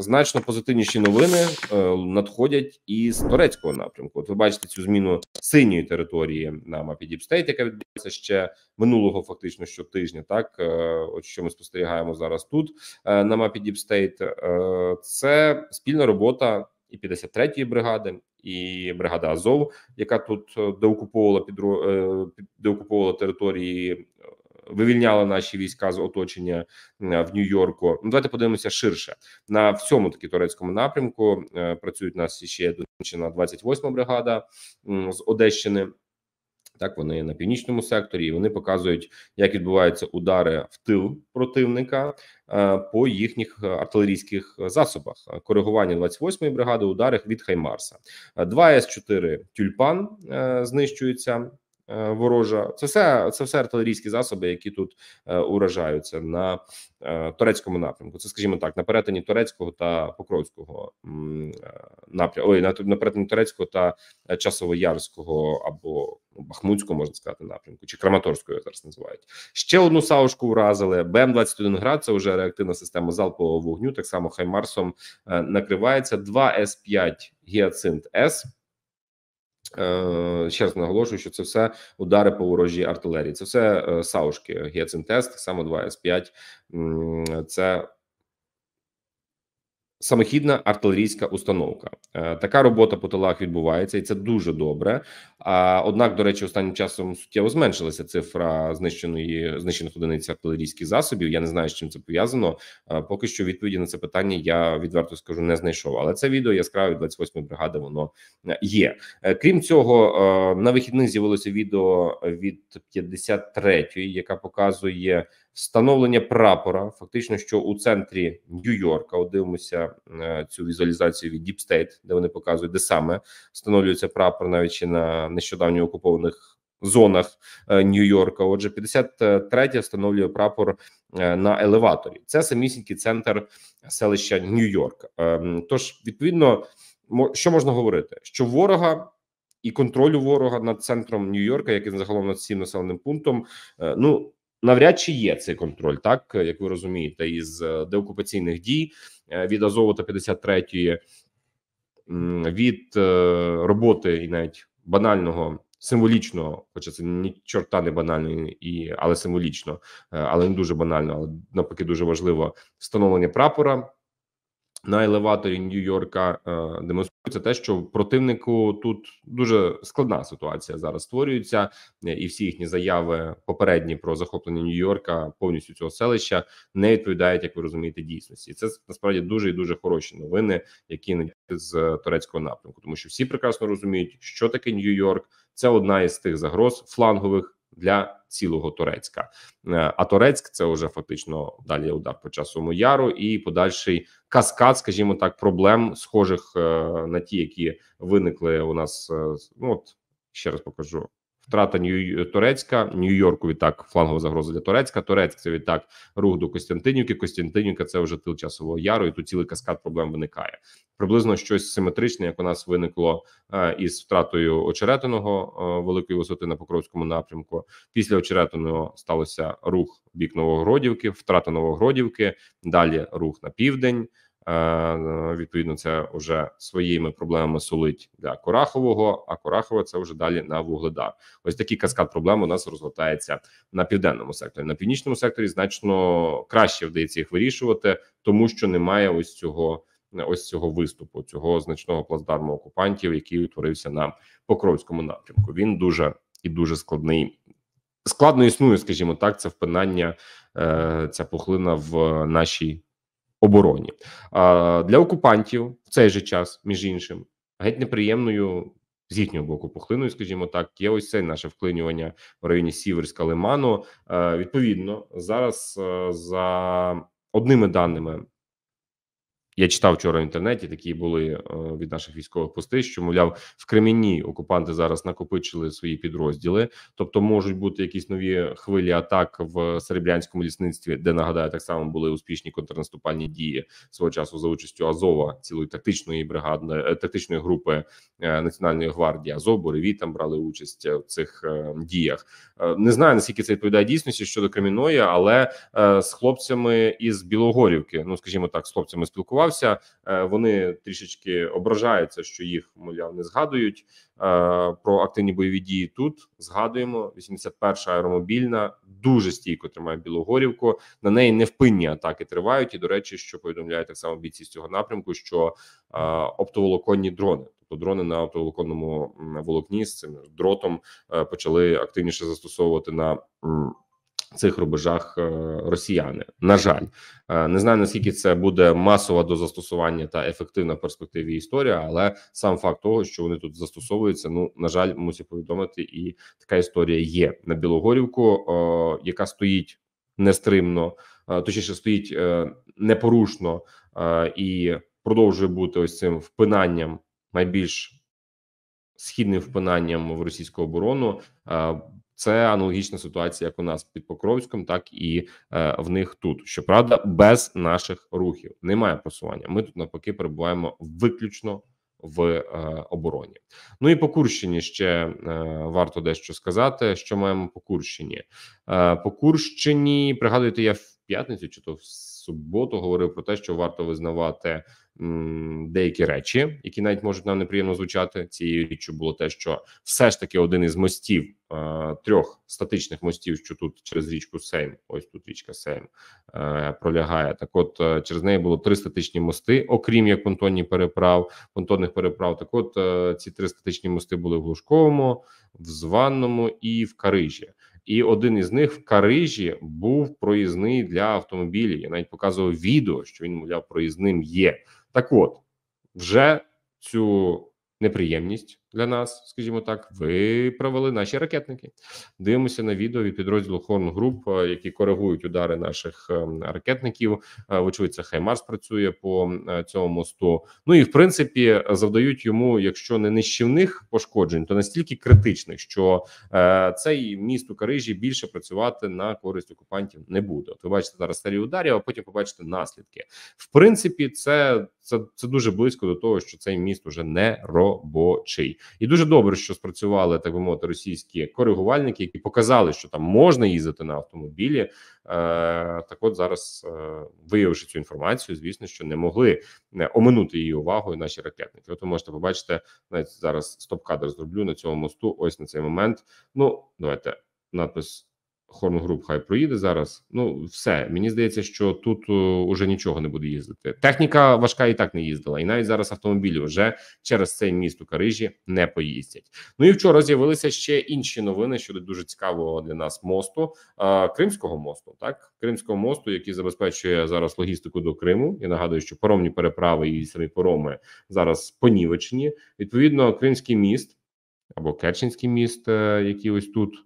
Значно позитивніші новини е, надходять із турецького напрямку. От ви бачите цю зміну синьої території на мапі Діпстейт, яка відбувається ще минулого, фактично щотижня. Так е, от що ми спостерігаємо зараз тут е, на мапі Діпстейт, е, це спільна робота і 53-ї бригади, і бригада Азов, яка тут е, деокуповувала підро е, деокуповувала території Вивільняли наші війська з оточення в Нью-Йорку. Ну, давайте подивимося ширше на всьому таки турецькому напрямку. Е, працюють у нас ще Донеччина 28 бригада з Одещини. Так, вони на північному секторі, і вони показують, як відбуваються удари в тил противника е, по їхніх артилерійських засобах. Коригування 28-ї бригади удари від Хаймарса. 2 С 4 тюльпан е, знищуються Е, ворожа. Це все це все артилерійські засоби, які тут е, уражаються на е, турецькому напрямку. Це, скажімо так, на перетині турецького та покровського напрямку. Ой, на, перетині турецького та часово-ярського або ну, Бахмутського можна сказати напрямку чи Краматорського зараз називають ще одну савушку. Вразили БМ 21 град. Це вже реактивна система залпового вогню. Так само Хаймарсом накривається 2 С 5 гіацинт С. Е, ще раз наголошую, що це все удари по ворожій артилерії. Це все е, саушки. Гецентест, само 2 С 5 Це Самохідна артилерійська установка е, така робота по тилах відбувається, і це дуже добре. однак, до речі, останнім часом суттєво зменшилася цифра знищеної знищених одиниць артилерійських засобів. Я не знаю, з чим це пов'язано. Е, поки що відповіді на це питання я відверто скажу не знайшов. Але це відео яскраві 28-ї бригади. Воно е, є. Крім цього, на вихідних з'явилося відео від 53-ї, яка показує встановлення прапора, фактично, що у центрі Нью-Йорка от дивимося е, цю візуалізацію від Deep State, де вони показують, де саме встановлюється прапор, навіть ще на нещодавньо окупованих. Зонах е, Нью-Йорка, отже, 53-я встановлює прапор е, на елеваторі. Це самісінький центр селища нью йорк Тож, відповідно, що можна говорити? Що ворога і контролю ворога над центром Нью-Йорка, як і загалом над всім населеним пунктом, ну навряд чи є цей контроль, так як ви розумієте, із е, деокупаційних дій е, від Азову та 53-ї, від е, роботи і навіть банального. Символічно, хоча це ні чорта не банально, і але символічно, але не дуже банально, але навпаки, дуже важливо встановлення прапора на елеваторі Нью-Йорка е, демонструється те, що противнику тут дуже складна ситуація зараз створюється, е, і всі їхні заяви попередні про захоплення Нью-Йорка повністю цього селища не відповідають, як ви розумієте, дійсності. Це насправді дуже і дуже хороші новини, які надійшли з турецького напрямку, тому що всі прекрасно розуміють, що таке Нью-Йорк. Це одна із тих загроз флангових для цілого Турецька. Е, а Турецьк це вже фактично далі удар по часовому яру і подальший каскад, скажімо так, проблем, схожих е, на ті, які виникли у нас. Е, ну от ще раз покажу втрата е, Турецька, Нью-Йорку відтак флангова загроза для Турецька, Турецьк це відтак рух до Костянтинівки. Костянтинівка це вже тил часового яру, і тут цілий каскад проблем виникає. Приблизно щось симетричне, як у нас виникло е, із втратою очеретиного е, великої висоти на Покровському напрямку. Після очеретиного сталося рух в бік Новогродівки, втрата Новогродівки, далі рух на південь. Е, відповідно, це вже своїми проблемами солить для Корахового. А Корахова це вже далі на вугледар. Ось такий каскад проблем у нас розгортається на південному секторі. На північному секторі значно краще вдається їх вирішувати, тому що немає ось цього ось цього виступу, цього значного плацдарму окупантів, який утворився на покровському напрямку. Він дуже і дуже складний. Складно існує, скажімо так, це впинання, е, ця пухлина в нашій обороні для окупантів в цей же час, між іншим, геть неприємною. З їхнього боку пухлиною, скажімо так, є ось це наше вклинювання в районі Сіверська Лиману. Е, відповідно, зараз е, за одними даними я читав вчора в інтернеті, такі були е, від наших військових пости, що мовляв в Кремені окупанти зараз накопичили свої підрозділи, тобто можуть бути якісь нові хвилі атак в серебрянському лісництві, де нагадаю, так само були успішні контрнаступальні дії свого часу за участю Азова, цілої тактичної бригади е, тактичної групи е, національної гвардії Азов, Бореві там брали участь в цих діях. Не знаю наскільки це відповідає дійсності щодо Креміної, але з хлопцями із Білогорівки, ну скажімо так, з хлопцями спілкувався згадався. Е, вони трішечки ображаються, що їх мовляв не згадують е, про активні бойові дії. Тут згадуємо 81-ша аеромобільна дуже стійко тримає Білогорівку. На неї невпинні атаки тривають. І до речі, що повідомляє так само бійці з цього напрямку, що е, оптоволоконні дрони. То тобто дрони на автоволоконному волокні з цим дротом почали активніше застосовувати на цих рубежах е, росіяни. На жаль, е, не знаю наскільки це буде масова до застосування та ефективна в перспективі історія, але сам факт того, що вони тут застосовуються, ну на жаль, мусить повідомити, і така історія є на Білогорівку, е, яка стоїть нестримно, точніше стоїть непорушно і продовжує бути ось цим впинанням найбільш. Східним впинанням в російську оборону це аналогічна ситуація, як у нас під Покровськом, так і е, в них тут. Щоправда, без наших рухів немає просування. Ми тут навпаки перебуваємо виключно. В е, обороні, ну і по Курщині ще е, варто дещо сказати. Що маємо по Курщині? Е, по Курщині пригадуєте, я в п'ятницю чи то в суботу говорив про те, що варто визнавати м, деякі речі, які навіть можуть нам неприємно звучати. Цією річчю було те, що все ж таки один із мостів е, трьох статичних мостів, що тут через річку Сейм, ось тут річка Сейм е, пролягає. Так, от е, через неї було три статичні мости, окрім як понтонні переправ, понтонних переправ. Так, от е, ці три статичні мости були в Глушковому, в Званному і в Карижі. І один із них в Карижі був проїзний для автомобілів. Я навіть показував відео, що він мовляв проїзним є. Так, от вже цю неприємність для нас, скажімо так, виправили наші ракетники. Дивимося на відео від підрозділу Horn Group, е, які коригують удари наших е, ракетників. Е, Очевидно, це Хаймарс працює по цьому мосту. Ну і в принципі завдають йому, якщо не нищівних пошкоджень, то настільки критичних, що цей міст у Карижі більше працювати на користь окупантів не буде. От ви бачите зараз старі ударів, а потім побачите наслідки. В принципі, це, це, це дуже близько до того, що цей міст уже не робочий і дуже добре, що спрацювали так би мовити російські коригувальники, які показали, що там можна їздити на автомобілі. Е, так, от зараз е, виявивши цю інформацію, звісно, що не могли не оминути її увагою. Наші ракетники. От ви можете побачити навіть зараз стоп-кадр зроблю на цьому мосту. Ось на цей момент. Ну давайте надпис. Хорнгруп хай проїде зараз. Ну, все. Мені здається, що тут е, уже нічого не буде їздити. Техніка важка і так не їздила. І навіть зараз автомобілі вже через цей міст у Карижі не поїздять. Ну і вчора з'явилися ще інші новини щодо дуже цікавого для нас мосту Кримського мосту. Так, Кримського мосту, який забезпечує зараз логістику до Криму. Я нагадую, що паромні переправи і самі пароми зараз понівечені. Відповідно, Кримський міст або Керченський міст, е, який ось тут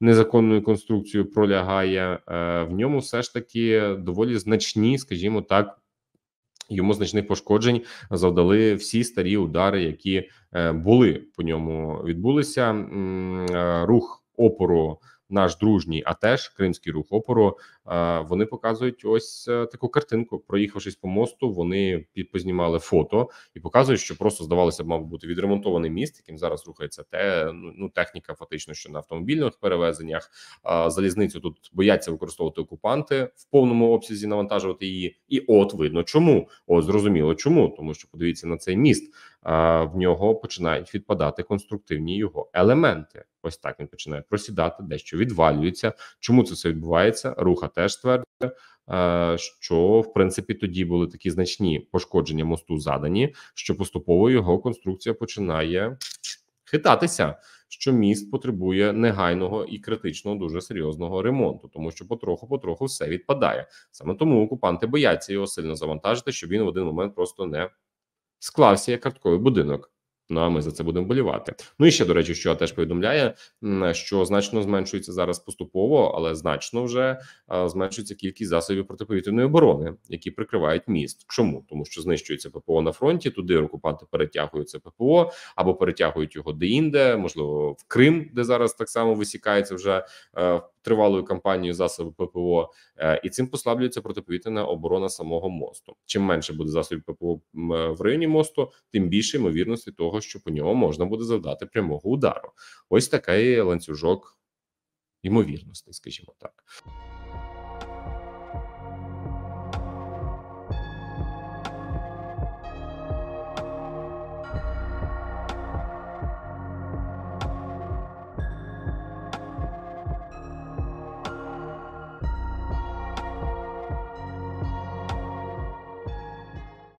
незаконною конструкцією пролягає, е, в ньому все ж таки доволі значні, скажімо так. Йому значних пошкоджень завдали всі старі удари, які е, були по ньому. Відбулися е, рух опору, наш дружній, а теж кримський рух опору вони показують ось е, таку картинку. Проїхавшись по мосту, вони підпознімали фото і показують, що просто здавалося б, мав бути відремонтований міст, яким зараз рухається те. Ну, ну техніка, фактично, що на автомобільних перевезеннях залізницю тут бояться використовувати окупанти в повному обсязі навантажувати її. І от видно, чому От зрозуміло, чому тому, що подивіться на цей міст. В нього починають відпадати конструктивні його елементи. Ось так він починає просідати, дещо відвалюється. Чому це все відбувається? Руха теж стверджує, е, що в принципі тоді були такі значні пошкодження мосту задані, що поступово його конструкція починає хитатися. Що міст потребує негайного і критичного дуже серйозного ремонту, тому що потроху-потроху все відпадає. Саме тому окупанти бояться його сильно завантажити, щоб він в один момент просто не склався як картковий будинок. Ну а ми за це будемо болівати. Ну і ще до речі, що теж повідомляє, що значно зменшується зараз поступово, але значно вже зменшується кількість засобів протиповітряної оборони, які прикривають міст. Чому тому, що знищується ППО на фронті, туди окупанти перетягуються ППО або перетягують його деінде, можливо, в Крим, де зараз так само висікається вже в е, тривалою кампанією засоби ППО, е, і цим послаблюється протиповітряна оборона самого мосту. Чим менше буде засобів ППО е, в районі мосту, тим більше ймовірності того того, що по ньому можна буде завдати прямого удару. Ось такий ланцюжок ймовірностей, скажімо так.